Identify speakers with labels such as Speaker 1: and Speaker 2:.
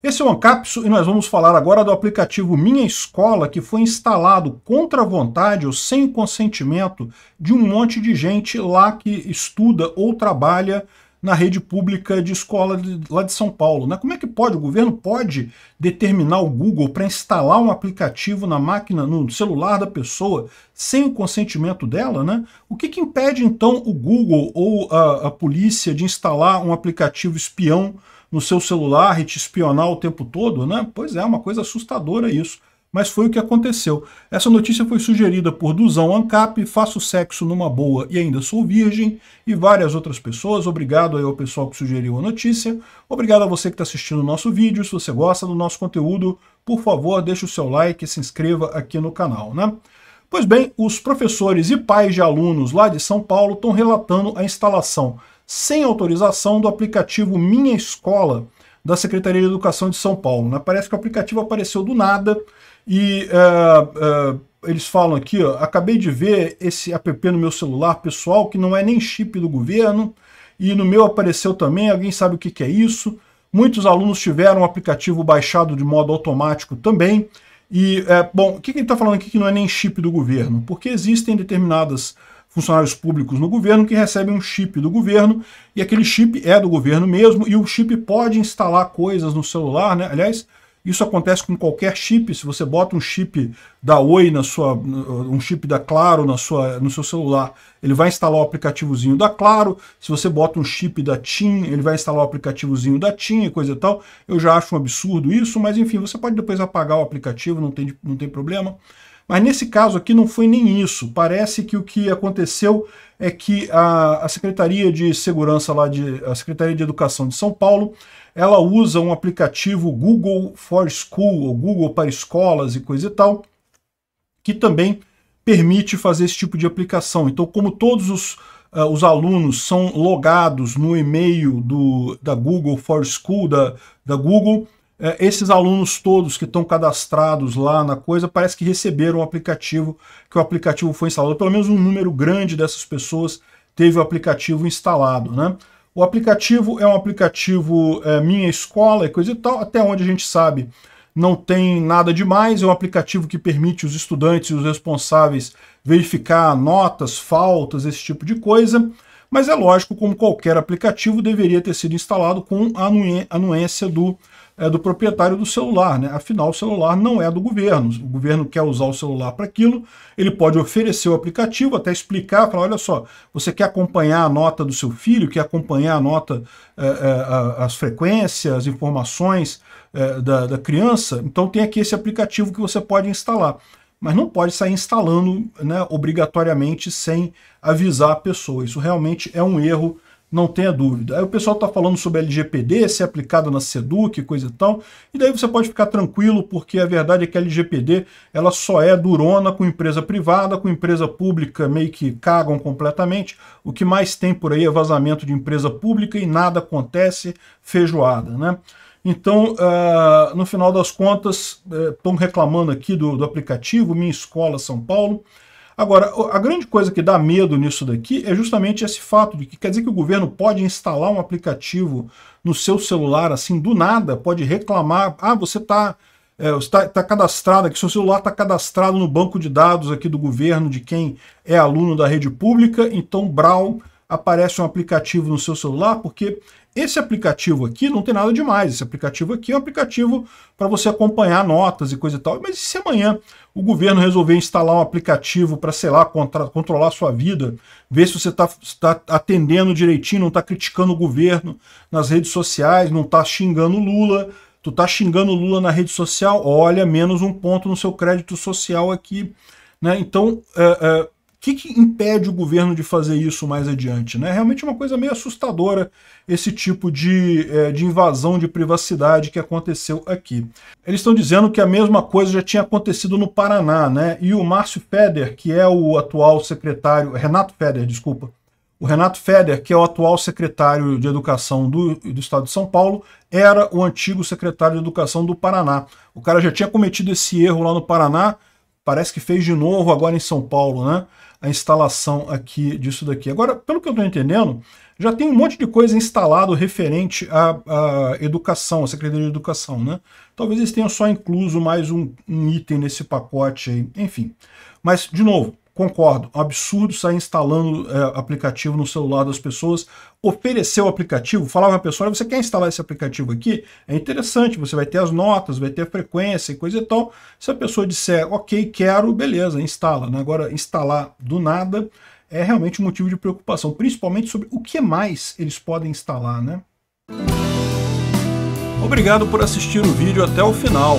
Speaker 1: Esse é o Ancapso e nós vamos falar agora do aplicativo Minha Escola, que foi instalado contra a vontade ou sem consentimento de um monte de gente lá que estuda ou trabalha na rede pública de escola de, lá de São Paulo. Né? Como é que pode? O governo pode determinar o Google para instalar um aplicativo na máquina, no celular da pessoa, sem o consentimento dela? Né? O que, que impede, então, o Google ou a, a polícia de instalar um aplicativo espião no seu celular e te espionar o tempo todo, né? Pois é, uma coisa assustadora isso. Mas foi o que aconteceu. Essa notícia foi sugerida por Duzão Ancap, Faço Sexo Numa Boa e Ainda Sou Virgem, e várias outras pessoas. Obrigado aí ao pessoal que sugeriu a notícia. Obrigado a você que está assistindo o nosso vídeo. Se você gosta do nosso conteúdo, por favor, deixe o seu like e se inscreva aqui no canal, né? Pois bem, os professores e pais de alunos lá de São Paulo estão relatando a instalação sem autorização do aplicativo Minha Escola da Secretaria de Educação de São Paulo. Né? Parece que o aplicativo apareceu do nada e é, é, eles falam aqui, ó, acabei de ver esse app no meu celular pessoal que não é nem chip do governo e no meu apareceu também, alguém sabe o que, que é isso? Muitos alunos tiveram o aplicativo baixado de modo automático também e, é, bom, o que, a gente está falando aqui que não é nem chip do governo? Porque existem determinadas funcionários públicos no governo que recebem um chip do governo e aquele chip é do governo mesmo e o chip pode instalar coisas no celular, né? Aliás, isso acontece com qualquer chip. Se você bota um chip da Oi na sua, uh, um chip da Claro na sua, no seu celular, ele vai instalar o aplicativozinho da Claro. Se você bota um chip da TIM, ele vai instalar o aplicativozinho da TIM e coisa e tal. Eu já acho um absurdo isso, mas enfim, você pode depois apagar o aplicativo, não tem, não tem problema. Mas nesse caso aqui não foi nem isso. Parece que o que aconteceu é que a, a Secretaria de Segurança lá de a Secretaria de Educação de São Paulo, ela usa um aplicativo Google for School, ou Google para escolas e coisa e tal, que também permite fazer esse tipo de aplicação. Então, como todos os, uh, os alunos são logados no e-mail do, da Google for School, da, da Google, é, esses alunos todos que estão cadastrados lá na coisa, parece que receberam o aplicativo, que o aplicativo foi instalado. Pelo menos um número grande dessas pessoas teve o aplicativo instalado, né? O aplicativo é um aplicativo é, Minha Escola e coisa e tal, até onde a gente sabe não tem nada demais, é um aplicativo que permite os estudantes e os responsáveis verificar notas, faltas, esse tipo de coisa. Mas é lógico, como qualquer aplicativo, deveria ter sido instalado com a anuência do, é, do proprietário do celular. Né? Afinal, o celular não é do governo. O governo quer usar o celular para aquilo, ele pode oferecer o aplicativo, até explicar, falar, olha só, você quer acompanhar a nota do seu filho, quer acompanhar a nota, é, é, as frequências, as informações é, da, da criança, então tem aqui esse aplicativo que você pode instalar mas não pode sair instalando né, obrigatoriamente sem avisar a pessoa. Isso realmente é um erro, não tenha dúvida. Aí o pessoal está falando sobre LGPD, ser é aplicado na SEDUC, coisa e tal, e daí você pode ficar tranquilo, porque a verdade é que a LGPD ela só é durona com empresa privada, com empresa pública meio que cagam completamente. O que mais tem por aí é vazamento de empresa pública e nada acontece, feijoada, né? Então, uh, no final das contas, estão uh, reclamando aqui do, do aplicativo Minha Escola São Paulo. Agora, a grande coisa que dá medo nisso daqui é justamente esse fato de que quer dizer que o governo pode instalar um aplicativo no seu celular assim do nada, pode reclamar, ah, você está é, tá, tá cadastrado aqui, seu celular está cadastrado no banco de dados aqui do governo de quem é aluno da rede pública, então Brau aparece um aplicativo no seu celular, porque esse aplicativo aqui não tem nada demais. Esse aplicativo aqui é um aplicativo para você acompanhar notas e coisa e tal. Mas e se amanhã o governo resolver instalar um aplicativo para, sei lá, contra, controlar a sua vida, ver se você está tá atendendo direitinho, não está criticando o governo nas redes sociais, não está xingando Lula, tu está xingando Lula na rede social, olha, menos um ponto no seu crédito social aqui. Né? Então, é, é, o que, que, impede o governo de fazer isso mais adiante? Né? Realmente é uma coisa meio assustadora esse tipo de, é, de invasão de privacidade que aconteceu aqui. Eles estão dizendo que a mesma coisa já tinha acontecido no Paraná, né? E o Márcio Feder, que é o atual secretário, Renato Feder, desculpa, o Renato Feder, que é o atual secretário de Educação do, do, Estado de São Paulo, era o antigo secretário de Educação do Paraná. O cara já tinha cometido esse erro lá no Paraná, Parece que fez de novo agora em São Paulo, né? A instalação aqui disso daqui. Agora, pelo que eu estou entendendo, já tem um monte de coisa instalado referente à, à educação, à Secretaria de Educação, né? Talvez eles tenham só incluso mais um, um item nesse pacote aí, enfim. Mas, de novo, concordo, absurdo sair instalando é, aplicativo no celular das pessoas, oferecer o aplicativo, falar para a pessoa, você quer instalar esse aplicativo aqui? É interessante, você vai ter as notas, vai ter a frequência e coisa e tal. Se a pessoa disser, ok, quero, beleza, instala. Né? Agora, instalar do nada é realmente um motivo de preocupação, principalmente sobre o que mais eles podem instalar, né? Obrigado por assistir o vídeo até o final.